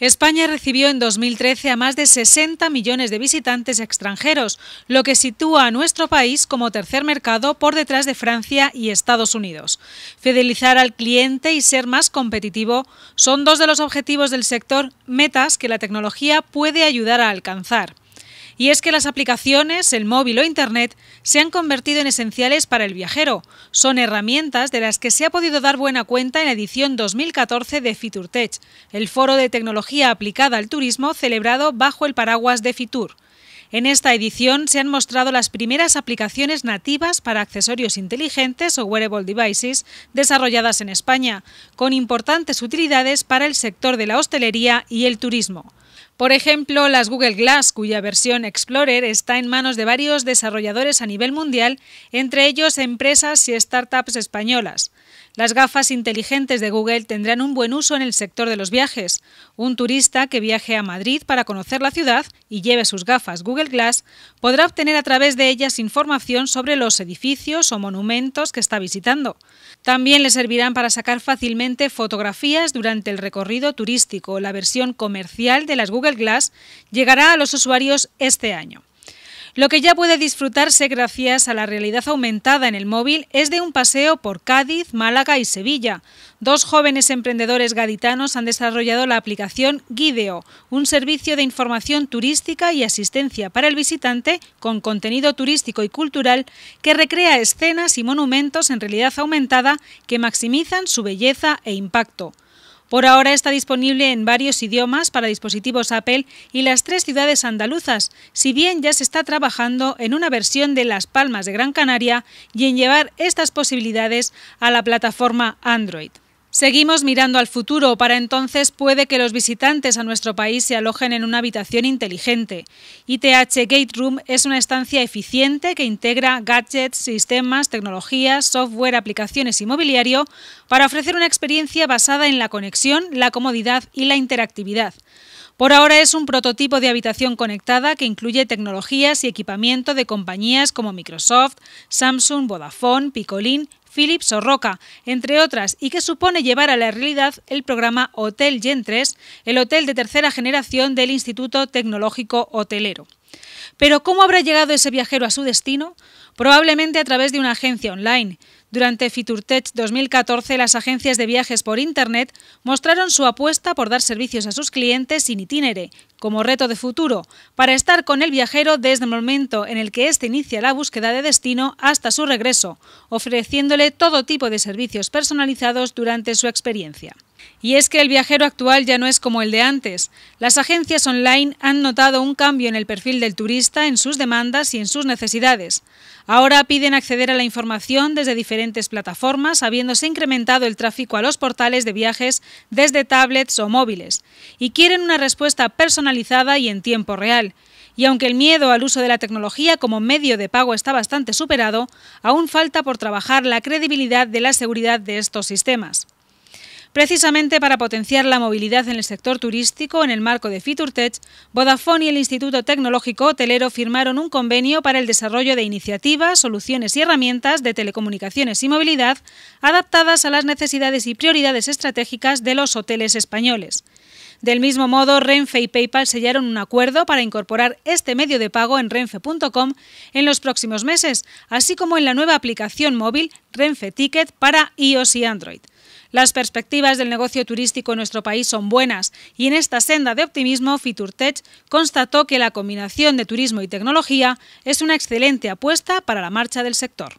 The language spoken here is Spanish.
España recibió en 2013 a más de 60 millones de visitantes extranjeros, lo que sitúa a nuestro país como tercer mercado por detrás de Francia y Estados Unidos. Fidelizar al cliente y ser más competitivo son dos de los objetivos del sector metas que la tecnología puede ayudar a alcanzar. Y es que las aplicaciones, el móvil o Internet se han convertido en esenciales para el viajero. Son herramientas de las que se ha podido dar buena cuenta en la edición 2014 de FiturTech, el foro de tecnología aplicada al turismo celebrado bajo el paraguas de Fitur. En esta edición se han mostrado las primeras aplicaciones nativas para accesorios inteligentes o wearable devices desarrolladas en España, con importantes utilidades para el sector de la hostelería y el turismo. Por ejemplo, las Google Glass, cuya versión Explorer está en manos de varios desarrolladores a nivel mundial, entre ellos empresas y startups españolas. Las gafas inteligentes de Google tendrán un buen uso en el sector de los viajes. Un turista que viaje a Madrid para conocer la ciudad y lleve sus gafas Google Glass podrá obtener a través de ellas información sobre los edificios o monumentos que está visitando. También le servirán para sacar fácilmente fotografías durante el recorrido turístico. La versión comercial de las Google Glass llegará a los usuarios este año. Lo que ya puede disfrutarse gracias a la realidad aumentada en el móvil es de un paseo por Cádiz, Málaga y Sevilla. Dos jóvenes emprendedores gaditanos han desarrollado la aplicación Guideo, un servicio de información turística y asistencia para el visitante con contenido turístico y cultural que recrea escenas y monumentos en realidad aumentada que maximizan su belleza e impacto. Por ahora está disponible en varios idiomas para dispositivos Apple y las tres ciudades andaluzas, si bien ya se está trabajando en una versión de Las Palmas de Gran Canaria y en llevar estas posibilidades a la plataforma Android. Seguimos mirando al futuro, para entonces puede que los visitantes a nuestro país se alojen en una habitación inteligente. ITH Gate Room es una estancia eficiente que integra gadgets, sistemas, tecnologías, software, aplicaciones y mobiliario para ofrecer una experiencia basada en la conexión, la comodidad y la interactividad. Por ahora es un prototipo de habitación conectada que incluye tecnologías y equipamiento de compañías como Microsoft, Samsung, Vodafone, Picolín Philip Roca, entre otras, y que supone llevar a la realidad el programa Hotel Gen 3, el hotel de tercera generación del Instituto Tecnológico Hotelero. Pero ¿cómo habrá llegado ese viajero a su destino? Probablemente a través de una agencia online. Durante FiturTech 2014, las agencias de viajes por Internet mostraron su apuesta por dar servicios a sus clientes sin itinere, como reto de futuro, para estar con el viajero desde el momento en el que éste inicia la búsqueda de destino hasta su regreso, ofreciéndole todo tipo de servicios personalizados durante su experiencia. Y es que el viajero actual ya no es como el de antes. Las agencias online han notado un cambio en el perfil del turista, en sus demandas y en sus necesidades. Ahora piden acceder a la información desde diferentes plataformas, habiéndose incrementado el tráfico a los portales de viajes desde tablets o móviles, y quieren una respuesta personalizada y en tiempo real. Y aunque el miedo al uso de la tecnología como medio de pago está bastante superado, aún falta por trabajar la credibilidad de la seguridad de estos sistemas. Precisamente para potenciar la movilidad en el sector turístico, en el marco de FiturTech, Vodafone y el Instituto Tecnológico Hotelero firmaron un convenio para el desarrollo de iniciativas, soluciones y herramientas de telecomunicaciones y movilidad adaptadas a las necesidades y prioridades estratégicas de los hoteles españoles. Del mismo modo, Renfe y PayPal sellaron un acuerdo para incorporar este medio de pago en renfe.com en los próximos meses, así como en la nueva aplicación móvil Renfe Ticket para iOS y Android. Las perspectivas del negocio turístico en nuestro país son buenas y en esta senda de optimismo Fiturtech constató que la combinación de turismo y tecnología es una excelente apuesta para la marcha del sector.